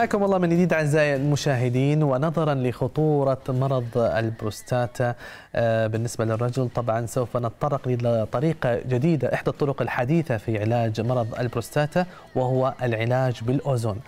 حياكم الله من جديد اعزائي المشاهدين ونظرا لخطوره مرض البروستاتا آه، بالنسبه للرجل طبعا سوف نتطرق لطريقه جديده احدى الطرق الحديثه في علاج مرض البروستاتا وهو العلاج بالاوزون.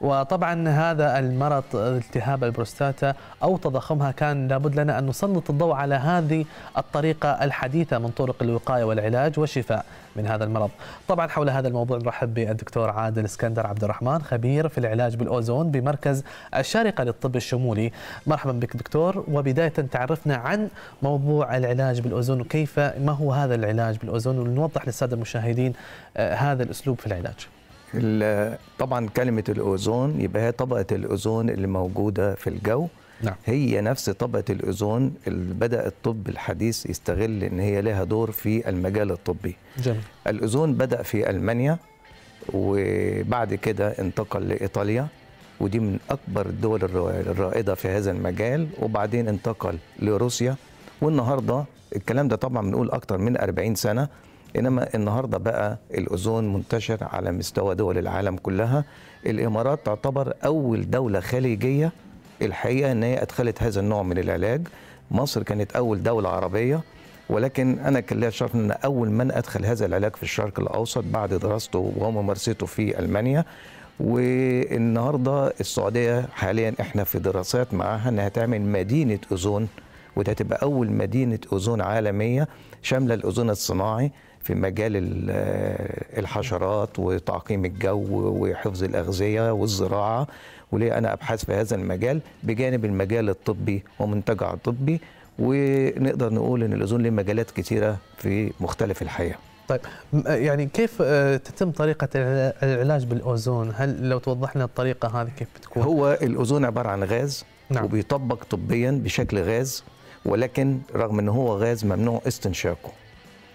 وطبعا هذا المرض التهاب البروستاتا أو تضخمها كان لابد لنا أن نسلط الضوء على هذه الطريقة الحديثة من طرق الوقاية والعلاج والشفاء من هذا المرض طبعا حول هذا الموضوع نرحب بالدكتور عادل اسكندر عبد الرحمن خبير في العلاج بالأوزون بمركز الشارقة للطب الشمولي مرحبا بك دكتور وبداية تعرفنا عن موضوع العلاج بالأوزون وكيف ما هو هذا العلاج بالأوزون ونوضح للسادة المشاهدين آه، هذا الأسلوب في العلاج طبعا كلمة الأوزون يبقى هي طبقة الأوزون اللي موجودة في الجو نعم. هي نفس طبقة الأوزون اللي بدأ الطب الحديث يستغل إن هي لها دور في المجال الطبي جميل. الأوزون بدأ في ألمانيا وبعد كده انتقل لإيطاليا ودي من أكبر الدول الرائدة في هذا المجال وبعدين انتقل لروسيا والنهاردة الكلام ده طبعا بنقول أكتر من 40 سنة انما النهارده بقى الاوزون منتشر على مستوى دول العالم كلها الامارات تعتبر اول دوله خليجيه الحقيقه ان هي ادخلت هذا النوع من العلاج مصر كانت اول دوله عربيه ولكن انا كان لي الشرف ان اول من ادخل هذا العلاج في الشرق الاوسط بعد دراسته وممارسته في المانيا والنهارده السعوديه حاليا احنا في دراسات معاها انها تعمل مدينه اوزون وده هتبقى اول مدينه اوزون عالميه شامله الاوزون الصناعي في مجال الحشرات وتعقيم الجو وحفظ الأغذية والزراعة وليه أنا أبحث في هذا المجال بجانب المجال الطبي ومنتجع الطبي ونقدر نقول ان الاوزون له مجالات كثيره في مختلف الحياه طيب يعني كيف آه، تتم طريقه العلاج بالاوزون هل لو توضح لنا الطريقه هذه كيف بتكون هو الاوزون عباره عن غاز نعم. وبيطبق طبيا بشكل غاز ولكن رغم ان هو غاز ممنوع استنشاقه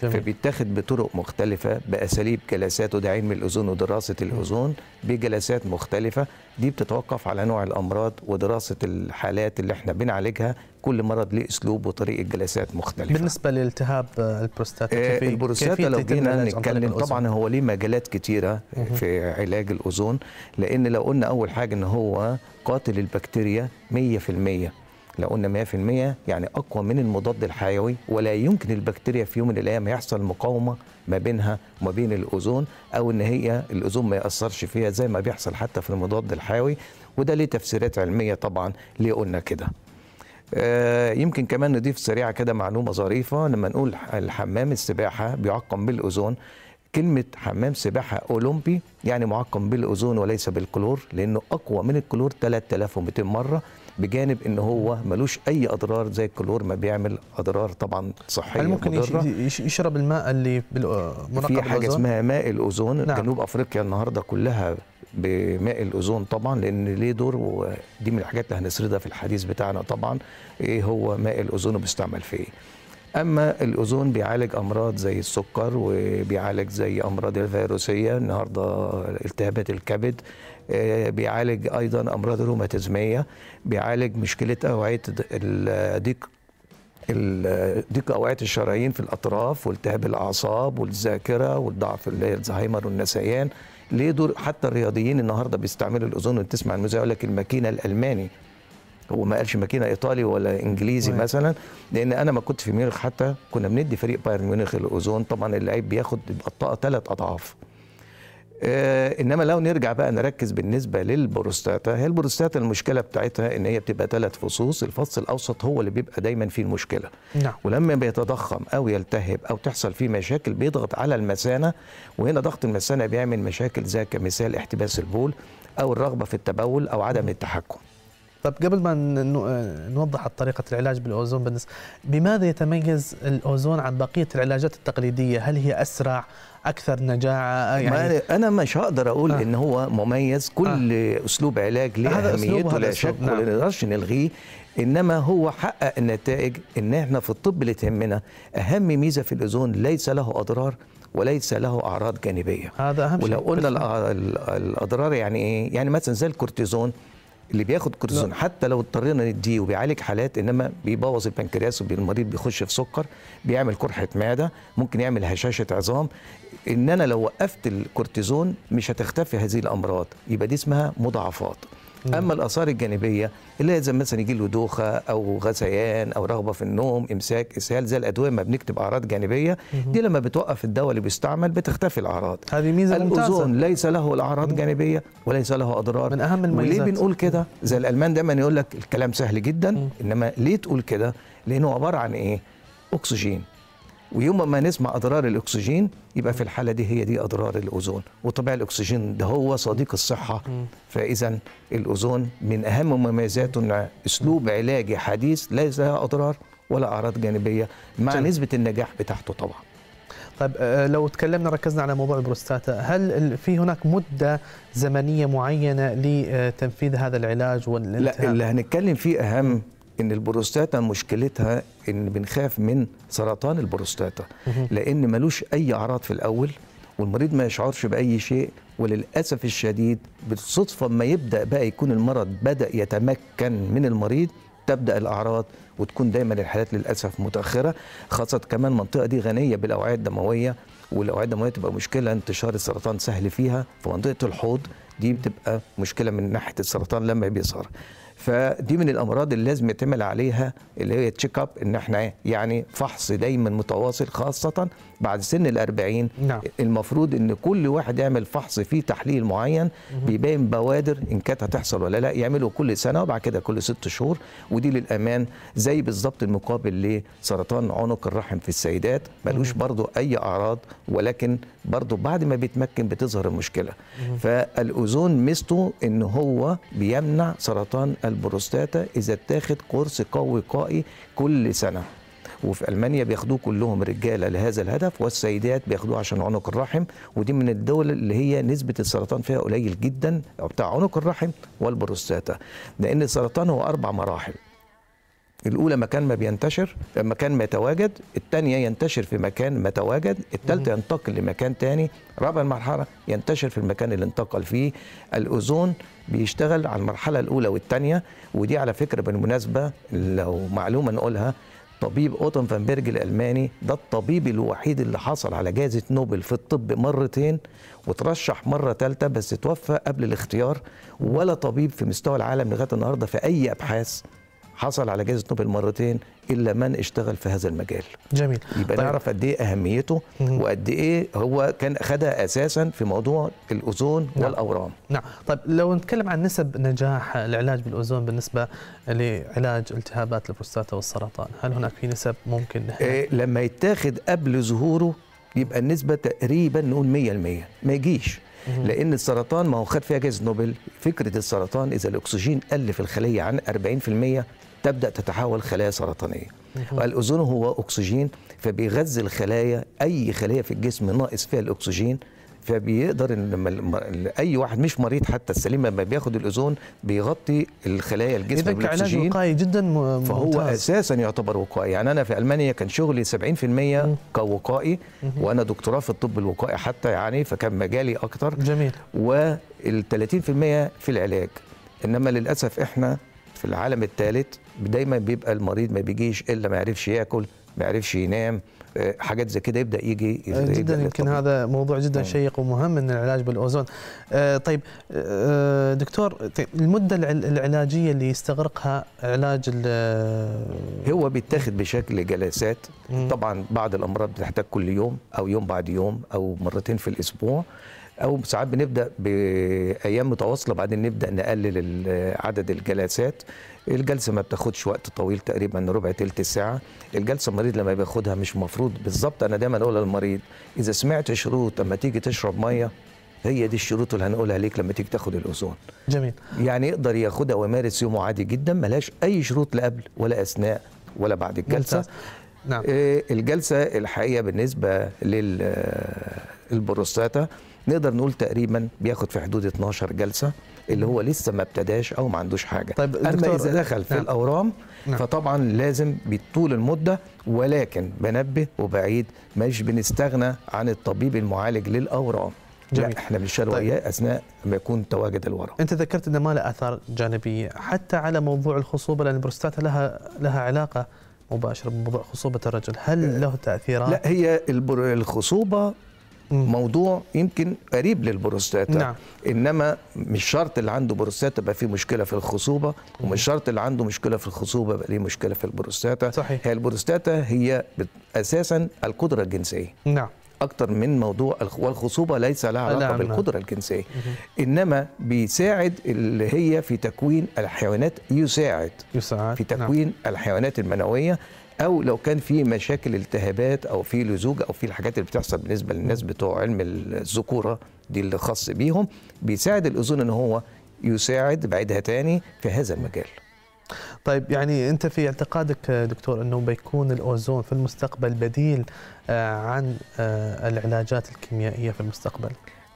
فبيتاخد بطرق مختلفه باساليب جلسات وده علم الاذون ودراسه الاذون بجلسات مختلفه دي بتتوقف على نوع الامراض ودراسه الحالات اللي احنا بنعالجها كل مرض ليه اسلوب وطريقه جلسات مختلفه بالنسبه لالتهاب البروستاتا آه، كيف البروستاتا لو جينا نتكلم طبعا هو ليه مجالات كتيره في علاج الاذون لان لو قلنا اول حاجه ان هو قاتل البكتيريا 100% لو قلنا 100% يعني اقوى من المضاد الحيوي ولا يمكن البكتيريا في يوم من الايام يحصل مقاومه ما بينها وما بين الاوزون او ان هي الاوزون ما ياثرش فيها زي ما بيحصل حتى في المضاد الحيوي وده ليه تفسيرات علميه طبعا ليه قلنا كده آه، يمكن كمان نضيف سريعه كده معلومه ظريفه لما نقول الحمام السباحه بيعقم بالاوزون كلمة حمام سباحة أولمبي يعني معقم بالأوزون وليس بالكلور لأنه أقوى من الكلور 3200 مرة بجانب ان هو ملوش اي اضرار زي الكلور ما بيعمل اضرار طبعا صحيه هل ممكن مضرة. يشرب الماء اللي منقب في حاجه الأوزون؟ اسمها ماء الاوزون نعم. جنوب افريقيا النهارده كلها بماء الاوزون طبعا لان ليه دور ودي من الحاجات اللي هنسردها في الحديث بتاعنا طبعا ايه هو ماء الاوزون وبيستعمل في ايه اما الاوزون بيعالج امراض زي السكر وبيعالج زي امراض الفيروسيه النهارده التهابات الكبد آه، بيعالج ايضا امراض الروماتيزميه بيعالج مشكله اوعيه الديك ضيق اوعيه الشرايين في الاطراف والتهاب الاعصاب والذاكره والضعف اللي هي الزهايمر والنسيان ليه دور حتى الرياضيين النهارده بيستعملوا الاوزون وتسمع المذيع يقول لك الماكينه الالماني هو ما قالش ماكينه ايطالي ولا انجليزي مم. مثلا لان انا ما كنت في ميونخ حتى كنا بندي فريق بايرن ميونخ الاوزون طبعا اللعيب بياخد الطاقه ثلاث اضعاف آه انما لو نرجع بقى نركز بالنسبه للبروستاتا هي البروستاتا المشكله بتاعتها ان هي بتبقى ثلاث فصوص الفص الاوسط هو اللي بيبقى دايما فيه المشكله نعم. ولما بيتضخم او يلتهب او تحصل فيه مشاكل بيضغط على المثانه وهنا ضغط المثانه بيعمل مشاكل زي كمثال احتباس البول او الرغبه في التبول او عدم التحكم طب قبل ما نوضح طريقة العلاج بالأوزون بالنسبة بماذا يتميز الأوزون عن بقية العلاجات التقليدية هل هي أسرع اكثر نجاعه آه، يعني انا مش هقدر اقول آه. ان هو مميز كل آه. اسلوب علاج له اهميته لا شك نعم. ولا نقدرش نلغيه انما هو حقق النتائج ان احنا في الطب اللي تهمنا اهم ميزه في الاوزون ليس له اضرار وليس له اعراض جانبيه هذا اهم ولو شيء ولو قلنا الاضرار يعني ايه يعني مثلا زي الكورتيزون اللي بياخد كورتيزون نعم. حتى لو اضطرينا نديه وبيعالج حالات انما بيبوظ البنكرياس والمريض بيخش في سكر بيعمل قرحه معده ممكن يعمل هشاشه عظام ان انا لو وقفت الكورتيزون مش هتختفي هذه الامراض يبقى دي اسمها مضاعفات اما الاثار الجانبيه اللي هي زي مثلا يجي له دوخه او غثيان او رغبه في النوم امساك اسهال زي الادويه ما بنكتب اعراض جانبيه دي لما بتوقف الدواء اللي بيستعمل بتختفي الاعراض هذه ميزه الاوزون ليس له الاعراض جانبيه وليس له اضرار من اهم الميزات وليه بنقول كده زي الالمان دايما يقول لك الكلام سهل جدا انما ليه تقول كده لانه عباره عن ايه اكسجين ويوم ما نسمع اضرار الاكسجين يبقى في الحاله دي هي دي اضرار الاوزون وطبيعي الاكسجين ده هو صديق الصحه فاذا الاوزون من اهم مميزاته ان اسلوب علاجي حديث ليس لها اضرار ولا اعراض جانبيه مع جميل. نسبه النجاح بتاعته طبعا طيب آه، لو تكلمنا ركزنا على موضوع البروستاتا هل في هناك مدة زمنية معينة لتنفيذ هذا العلاج والانتهاء؟ لا اللي هنتكلم فيه أهم ان البروستاتا مشكلتها ان بنخاف من سرطان البروستاتا لان ملوش اي اعراض في الاول والمريض ما يشعرش باي شيء وللاسف الشديد بالصدفه ما يبدا بقى يكون المرض بدا يتمكن من المريض تبدا الاعراض وتكون دايما الحالات للاسف متاخره خاصه كمان المنطقه دي غنيه بالاوعيه الدمويه والاوعيه الدمويه تبقى مشكله انتشار السرطان سهل فيها في منطقه الحوض دي بتبقى مشكله من ناحيه السرطان لما بيظهر فدي من الامراض اللي لازم يتعمل عليها اللي هي تشيك اب ان احنا إيه، يعني فحص دايما متواصل خاصه بعد سن ال40 نعم. المفروض ان كل واحد يعمل فحص فيه تحليل معين بيبين بوادر ان كانت هتحصل ولا لا يعمله كل سنه وبعد كده كل ست شهور ودي للامان زي بالظبط المقابل لسرطان عنق الرحم في السيدات ملوش برضو اي اعراض ولكن برضو بعد ما بيتمكن بتظهر المشكله فالاوزون ميزته ان هو بيمنع سرطان البروستاتا اذا اتاخد قرص قوي وقائي كل سنه وفي المانيا بياخدوه كلهم رجاله لهذا الهدف والسيدات بياخدوه عشان عنق الرحم ودي من الدول اللي هي نسبه السرطان فيها قليل جدا بتاع عنق الرحم والبروستاتا لان السرطان هو اربع مراحل الاولى مكان ما بينتشر مكان ما يتواجد الثانيه ينتشر في مكان ما تواجد الثالثه ينتقل لمكان ثاني رابع المرحله ينتشر في المكان اللي انتقل فيه الاوزون بيشتغل على المرحله الاولى والثانيه ودي على فكره بالمناسبه لو معلومه نقولها طبيب اوتون فانبرج الالماني ده الطبيب الوحيد اللي حصل على جائزه نوبل في الطب مرتين وترشح مره ثالثه بس توفى قبل الاختيار ولا طبيب في مستوى العالم لغايه النهارده في اي ابحاث حصل على جائزه نوبل مرتين الا من اشتغل في هذا المجال جميل يبقى طيب. نعرف قد ايه اهميته وقد ايه هو كان خدها اساسا في موضوع الاوزون نعم. والاورام نعم طيب لو نتكلم عن نسب نجاح العلاج بالاوزون بالنسبه لعلاج التهابات البروستاتا والسرطان هل هناك في نسب ممكن إيه لما يتاخد قبل ظهوره يبقى النسبه تقريبا نقول 100% ما يجيش لان السرطان ما هو خد فيها جائزه نوبل فكره السرطان اذا الاكسجين قل في الخليه عن 40% تبدا تتحول خلايا سرطانيه الاوزون هو اكسجين فبيغذي الخلايا اي خليه في الجسم ناقص فيها الاكسجين فبيقدر إن اي واحد مش مريض حتى السليم لما بياخد الاوزون بيغطي الخلايا الجسم بالاكسجين علاج وقائي جدا ممتاز. فهو اساسا يعتبر وقائي يعني انا في المانيا كان شغلي 70% كوقائي وانا دكتوراه في الطب الوقائي حتى يعني فكان مجالي اكتر جميل وال 30% في العلاج انما للاسف احنا في العالم الثالث دايما بيبقى المريض ما بيجيش الا ما يعرفش ياكل ما يعرفش ينام حاجات زي كده يبدا يجي آه، جدا يمكن هذا موضوع جدا مم. نعم. شيق ومهم ان العلاج بالاوزون آه طيب آه, آه، دكتور طيب، المده العلاجيه اللي يستغرقها علاج هو بيتاخد بشكل جلسات مم. طبعا بعض الامراض بتحتاج كل يوم او يوم بعد يوم او مرتين في الاسبوع او ساعات بنبدا بايام متواصله بعدين نبدا نقلل عدد الجلسات الجلسه ما بتاخدش وقت طويل تقريبا ربع تلت ساعه الجلسه المريض لما بياخدها مش مفروض بالظبط انا دايما اقول للمريض اذا سمعت شروط اما تيجي تشرب ميه هي دي الشروط اللي هنقولها ليك لما تيجي تاخد الاوزون جميل يعني يقدر ياخدها ويمارس يومه عادي جدا ملهاش اي شروط لا قبل ولا اثناء ولا بعد الجلسه ممتاز. نعم. آه، الجلسه الحقيقه بالنسبه للبروستاتا آه، نقدر نقول تقريبا بياخد في حدود 12 جلسه اللي هو لسه ما ابتداش او ما عندوش حاجه طيب اما اذا دخل في نعم. الاورام نعم. فطبعا لازم بطول المده ولكن بنبه وبعيد مش بنستغنى عن الطبيب المعالج للاورام جميل. لا احنا بنشتغل طيب. وياه اثناء ما يكون تواجد الورم. انت ذكرت انه ما له اثار جانبيه حتى على موضوع الخصوبه لان البروستاتا لها لها علاقه مباشره بموضوع خصوبه الرجل، هل أه. له تاثيرات؟ لا هي الخصوبه موضوع يمكن قريب للبروستاتا نعم. انما مش شرط اللي عنده بروستاتا يبقى فيه مشكله في الخصوبه ومش شرط اللي عنده مشكله في الخصوبه يبقى ليه مشكله في البروستاتا صحيح. هي البروستاتا هي اساسا القدره الجنسيه نعم اكتر من موضوع والخصوبه ليس لها علاقه نعم. بالقدره الجنسيه مم. انما بيساعد اللي هي في تكوين الحيوانات يساعد, يساعد. في نعم. تكوين نعم. الحيوانات المنويه او لو كان في مشاكل التهابات او في لزوج او في الحاجات اللي بتحصل بالنسبه للناس بتوع علم الذكوره دي اللي خاص بيهم بيساعد الاوزون ان هو يساعد بعدها تاني في هذا المجال طيب يعني انت في اعتقادك دكتور انه بيكون الاوزون في المستقبل بديل آه، عن آه، العلاجات الكيميائيه في المستقبل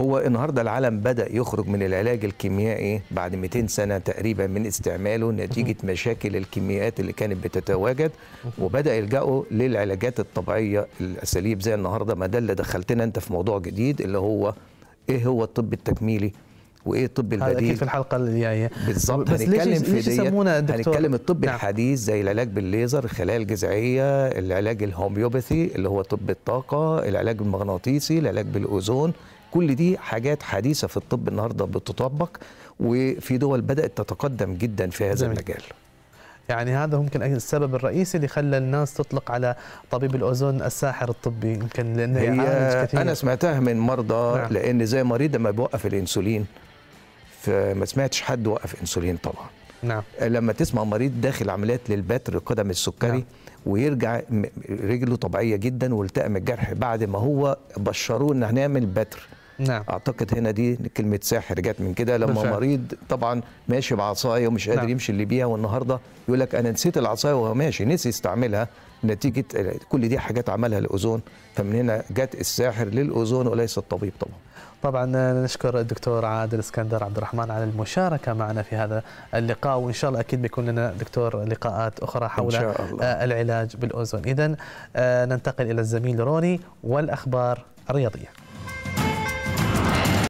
هو النهارده العالم بدا يخرج من العلاج الكيميائي بعد 200 سنه تقريبا من استعماله نتيجه مشاكل الكيميائيات اللي كانت بتتواجد وبدا يلجأوا للعلاجات الطبيعيه الاساليب زي النهارده ما ده اللي دخلتنا انت في موضوع جديد اللي هو ايه هو الطب التكميلي وايه الطب البديل في الحلقه اللي جايه بالظبط ليش في دكتور هنتكلم الطب نعم. الحديث زي العلاج بالليزر الخلايا الجذعيه العلاج الهوميوباثي اللي هو طب الطاقه العلاج المغناطيسي العلاج بالاوزون كل دي حاجات حديثه في الطب النهارده بتطبق وفي دول بدات تتقدم جدا في هذا جميل. المجال يعني هذا ممكن السبب الرئيسي اللي خلى الناس تطلق على طبيب الاوزون الساحر الطبي يمكن لانه هي كثير انا سمعتها من مرضى نعم. لان زي مريض لما بيوقف الانسولين فما سمعتش حد وقف انسولين طبعا نعم لما تسمع مريض داخل عمليات للبتر قدم السكري نعم. ويرجع رجله طبيعيه جدا والتئم الجرح بعد ما هو بشروه ان هنعمل بتر نعم. اعتقد هنا دي كلمه ساحر جت من كده لما بالفعل. مريض طبعا ماشي بعصايه ومش قادر نعم. يمشي اللي بيها والنهارده يقول لك انا نسيت العصايه وهو ماشي نسي يستعملها نتيجه كل دي حاجات عملها الاوزون فمن هنا جت الساحر للاوزون وليس الطبيب طبعا طبعا نشكر الدكتور عادل اسكندر عبد الرحمن على المشاركه معنا في هذا اللقاء وان شاء الله اكيد بيكون لنا دكتور لقاءات اخرى حول آه، العلاج بالاوزون اذا آه، ننتقل الى الزميل روني والاخبار الرياضيه